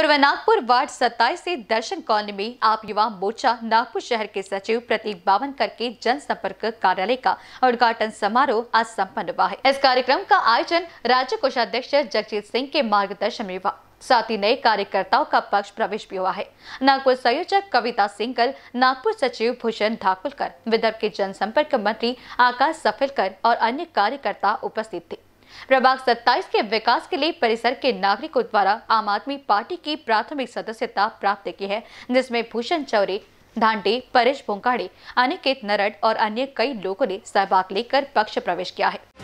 पूर्व नागपुर वार्ड 27 से दर्शन कॉलोनी में आप युवा मोर्चा नागपुर शहर के सचिव प्रतीक बावनकर के जनसंपर्क कार्यालय का उद्घाटन समारोह आज सम्पन्न हुआ है इस कार्यक्रम का आयोजन राज्य कोषाध्यक्ष जगजीत सिंह के मार्गदर्शन में हुआ साथ ही नए कार्यकर्ताओं का पक्ष प्रवेश भी हुआ है नागपुर संयोजक कविता सिंगल नागपुर सचिव भूषण धाकुलकर विदर्भ के जनसंपर्क मंत्री आकाश सफेलकर और अन्य कार्यकर्ता उपस्थित थे प्रभाग 27 के विकास के लिए परिसर के नागरिकों द्वारा आम आदमी पार्टी की प्राथमिक सदस्यता प्राप्त की है जिसमें भूषण चौरे धांडे परेश भोंकाड़े अनिकेत नरड और अन्य कई लोगों ने सहभाग लेकर पक्ष प्रवेश किया है